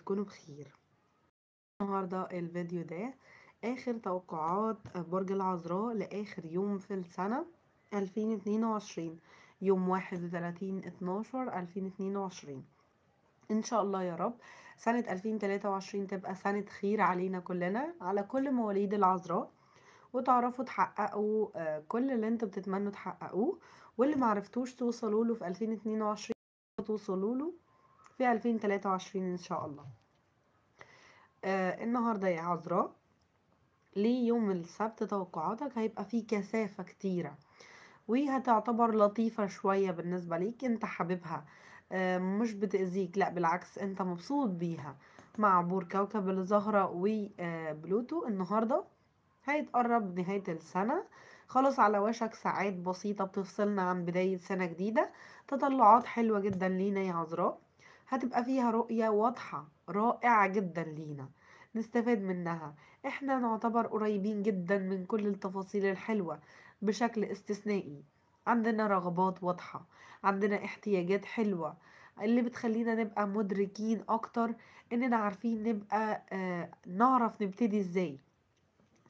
تكونوا بخير النهاردة الفيديو ده آخر توقعات برج العذراء لآخر يوم في السنة 2022 يوم 31 12 2022 ان شاء الله يا رب سنة 2023 تبقى سنة خير علينا كلنا على كل مواليد العذراء وتعرفوا تحققوا آه، كل اللي انتوا بتتمنوا تحققوه واللي معرفتوش توصلوا له في 2022 توصلوا له في 2023 ان شاء الله آه النهارده يا عذراء ليه يوم السبت توقعاتك هيبقى فيه كثافة كتيرة وهتعتبر لطيفة شوية بالنسبة ليك انت حبيبها آه مش بتأذيك لا بالعكس انت مبسوط بيها مع عبور كوكب الزهرة وبلوتو آه، النهاردة هيتقرب نهاية السنة خلاص على وشك ساعات بسيطة بتفصلنا عن بداية سنة جديدة تطلعات حلوة جدا لينا يا عذراء هتبقى فيها رؤية واضحة رائعة جدا لينا نستفاد منها احنا نعتبر قريبين جدا من كل التفاصيل الحلوة بشكل استثنائي عندنا رغبات واضحة عندنا احتياجات حلوة اللي بتخلينا نبقى مدركين اكتر اننا عارفين نبقى آه نعرف نبتدي ازاي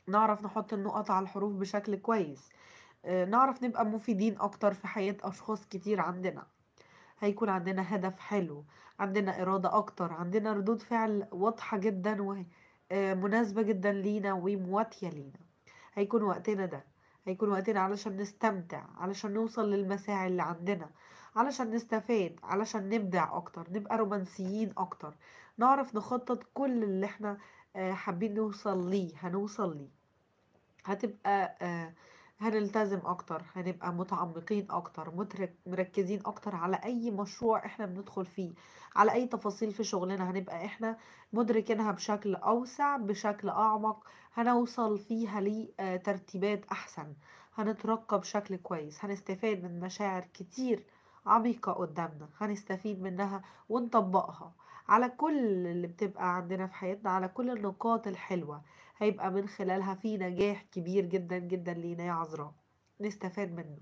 نعرف نحط النقط على الحروف بشكل كويس آه نعرف نبقى مفيدين اكتر في حياة اشخاص كتير عندنا هيكون عندنا هدف حلو عندنا إرادة أكتر عندنا ردود فعل واضحة جدا ومناسبة آه، جدا لينا ومواتية لينا هيكون وقتنا ده هيكون وقتنا علشان نستمتع علشان نوصل للمساعي اللي عندنا علشان نستفاد علشان نبدع أكتر نبقى رومانسيين أكتر نعرف نخطط كل اللي احنا آه، حابين نوصل ليه هنوصل ليه هتبقى آه، هنلتزم اكتر هنبقى متعمقين اكتر مترك مركزين اكتر على اي مشروع احنا بندخل فيه على اي تفاصيل في شغلنا هنبقى احنا مدركينها بشكل اوسع بشكل اعمق هنوصل فيها لترتيبات آه، احسن هنترقى بشكل كويس هنستفاد من مشاعر كتير عميقة قدامنا هنستفيد منها ونطبقها على كل اللي بتبقى عندنا في حياتنا على كل النقاط الحلوة هيبقى من خلالها في نجاح كبير جدا جدا لينا يا عذراء نستفاد منه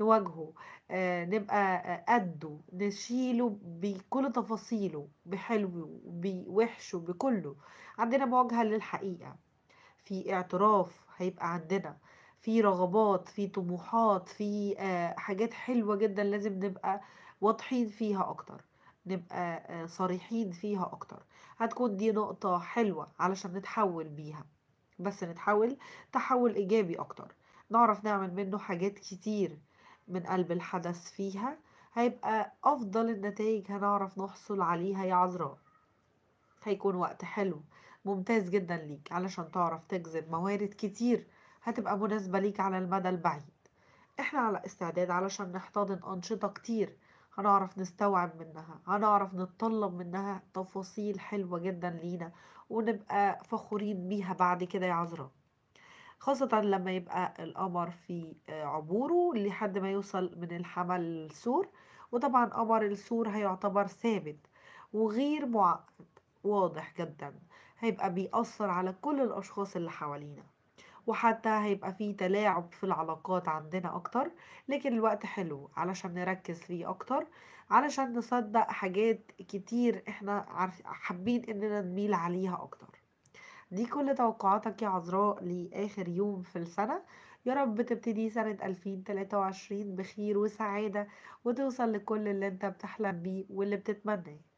نواجهه آه، نبقى آه، قده نشيله بكل تفاصيله بحلوه بوحشه بكله عندنا مواجهة للحقيقة في اعتراف هيبقى عندنا في رغبات في طموحات في آه، حاجات حلوة جدا لازم نبقى واضحين فيها أكتر نبقى آه، صريحين فيها أكتر هتكون دي نقطة حلوة علشان نتحول بيها بس نتحول تحول إيجابي أكتر نعرف نعمل منه حاجات كتير من قلب الحدث فيها هيبقى أفضل النتائج هنعرف نحصل عليها يا عذراء هيكون وقت حلو ممتاز جدا ليك علشان تعرف تجذب موارد كتير هتبقى مناسبة ليك على المدى البعيد احنا على استعداد علشان نحتضن أنشطة كتير هنعرف نستوعب منها هنعرف نتطلب منها تفاصيل حلوة جدا لينا ونبقى فخورين بيها بعد كده يا عذراء خاصة لما يبقى القمر في عبوره لحد ما يوصل من الحمل السور وطبعا قمر السور هيعتبر ثابت وغير معقد واضح جدا هيبقى بيأثر على كل الأشخاص اللي حوالينا وحتى هيبقى فيه تلاعب في العلاقات عندنا اكتر لكن الوقت حلو علشان نركز فيه اكتر علشان نصدق حاجات كتير احنا حابين اننا نميل عليها اكتر دي كل توقعاتك يا عذراء لآخر يوم في السنة يا رب تبتدي سنة 2023 بخير وسعادة وتوصل لكل اللي انت بتحلم بيه واللي بتتمناه